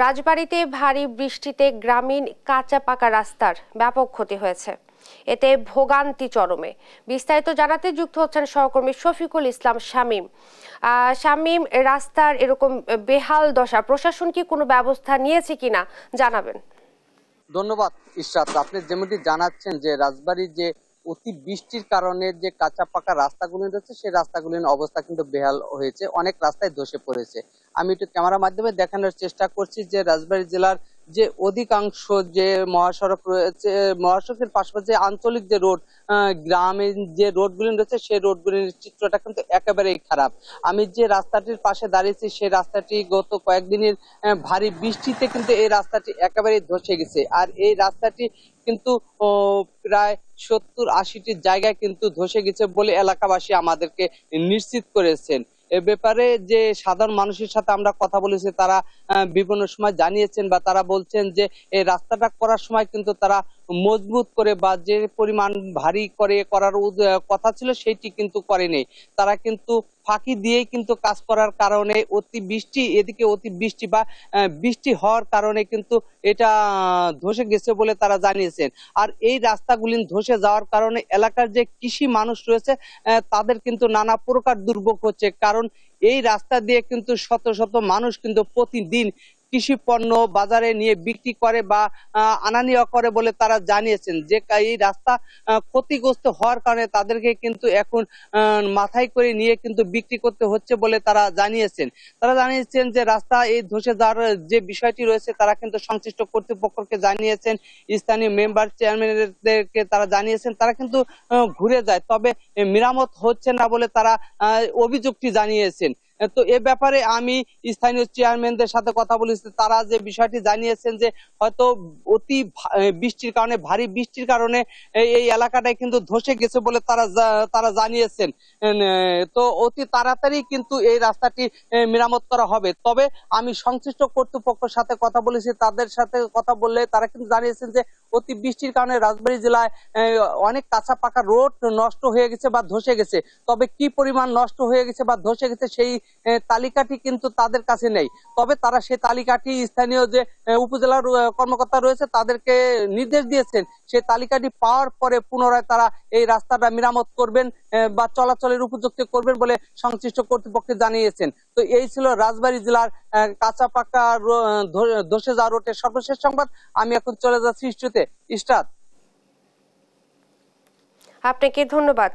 রাজবাড়িতে ভারী বৃষ্টিতে গ্রামীণ কাঁচা পাকা রাস্তার ব্যাপক ক্ষতি হয়েছে এতে ভোগান্তি চরমে বিস্তারিত জানাতে যুক্ত হচ্ছেন সহকর্মী শফিকুল ইসলাম শামীম শামীম রাস্তার এরকম বেহাল দশা প্রশাসন কি কোনো ব্যবস্থা নিয়েছে কিনা জানাবেন ধন্যবাদ ইশরাত আপনি যেমনটি জানাচ্ছেন যে রাজবাড়ির যে অতি বৃষ্টির কারণে যে কাঁচা পাকা রাস্তাগুলি রয়েছে সেই রাস্তাগুলির অবস্থা কিন্তু বেহাল হয়েছে অনেক রাস্তায় ধসে পড়েছে আমি একটু ক্যামেরার মাধ্যমে দেখানোর চেষ্টা করছি যে রাজবাড়ী জেলার যে অধিকাংশ যে মহাসড়ক রয়েছে মহাসড়কের পাশাপাশি আঞ্চলিক যে রোড গ্রামের যে রোডগুলি রয়েছে সেই রোডগুলির চিত্রটা কিন্তু একেবারেই খারাপ আমি যে রাস্তাটির পাশে দাঁড়িয়েছি সেই রাস্তাটি গত কয়েকদিনের ভারী বৃষ্টিতে কিন্তু এই রাস্তাটি একেবারেই ধসে গেছে আর এই রাস্তাটি কিন্তু প্রায় সত্তর আশিটি জায়গায় কিন্তু ধসে গেছে বলে এলাকাবাসী আমাদেরকে নিশ্চিত করেছেন এ ব্যাপারে যে সাধারণ মানুষের সাথে আমরা কথা বলেছি তারা বিভিন্ন সময় জানিয়েছেন বা তারা বলছেন যে এই রাস্তাটা করার সময় কিন্তু তারা মজবুত করে বা যে পরিমাণ ভারী করে করার কথা ছিল সেটি কিন্তু করেনি তারা কিন্তু ফাঁকি দিয়েই কিন্তু কাজ করার কারণে অতি বৃষ্টি এদিকে অতি বৃষ্টি বা বৃষ্টি হওয়ার কারণে কিন্তু এটা ধসে গেছে বলে তারা জানিয়েছেন আর এই রাস্তাগুলি ধসে যাওয়ার কারণে এলাকার যে কৃষি মানুষ রয়েছে তাদের কিন্তু নানা প্রকার দুর্ভোগ হচ্ছে কারণ এই রাস্তা দিয়ে কিন্তু শত শত মানুষ কিন্তু প্রতিদিন কৃষি পণ্য বাজারে নিয়ে বিক্রি করে বা আনা নেওয়া করে বলে তারা জানিয়েছেন যে এই রাস্তা ক্ষতিগ্রস্ত হওয়ার কারণে তাদেরকে কিন্তু এখন মাথায় করে নিয়ে কিন্তু বিক্রি করতে হচ্ছে বলে তারা জানিয়েছেন তারা জানিয়েছেন যে রাস্তা এই ধসে যাওয়ার যে বিষয়টি রয়েছে তারা কিন্তু সংশ্লিষ্ট কর্তৃপক্ষকে জানিয়েছেন স্থানীয় মেম্বার চেয়ারম্যানদেরকে তারা জানিয়েছেন তারা কিন্তু ঘুরে যায় তবে মেরামত হচ্ছে না বলে তারা অভিযোগটি জানিয়েছেন তো এ ব্যাপারে আমি স্থানীয় চেয়ারম্যানদের সাথে কথা বলেছি তারা যে বিষয়টি জানিয়েছেন যে হয়তো অতি বৃষ্টির কারণে ভারী বৃষ্টির কারণে এই এলাকাটায় কিন্তু ধসে গেছে বলে তারা তারা জানিয়েছেন তো অতি তাড়াতাড়ি কিন্তু এই রাস্তাটি মেরামত করা হবে তবে আমি সংশ্লিষ্ট কর্তৃপক্ষের সাথে কথা বলেছি তাদের সাথে কথা বললে তারা কিন্তু জানিয়েছেন যে অতি বৃষ্টির কারণে রাজবাড়ী জেলায় অনেক কাঁচা পাকা রোড নষ্ট হয়ে গেছে বা ধসে গেছে তবে কি পরিমাণ নষ্ট হয়ে গেছে বা ধসে গেছে সেই তালিকাটি কিন্তু তাদের কাছে নেই তবে তারা সে তালিকাটি স্থানীয় যে উপজেলার কর্মকর্তা রয়েছে তাদেরকে নির্দেশ দিয়েছেন সে তালিকাটি পাওয়ার পরে পুনরায় তারা এই রাস্তাটা মেরামত করবেন বা চলাচলের উপযুক্ত করবেন বলে সংশ্লিষ্ট কর্তৃপক্ষ জানিয়েছেন তো এই ছিল রাজবাড়ী জেলার কাঁচাপাকা ধসে যাওয়া রোডের সর্বশেষ সংবাদ আমি এখন চলে যাচ্ছি ইস্টুতে ইস্টাত আপনাকে ধন্যবাদ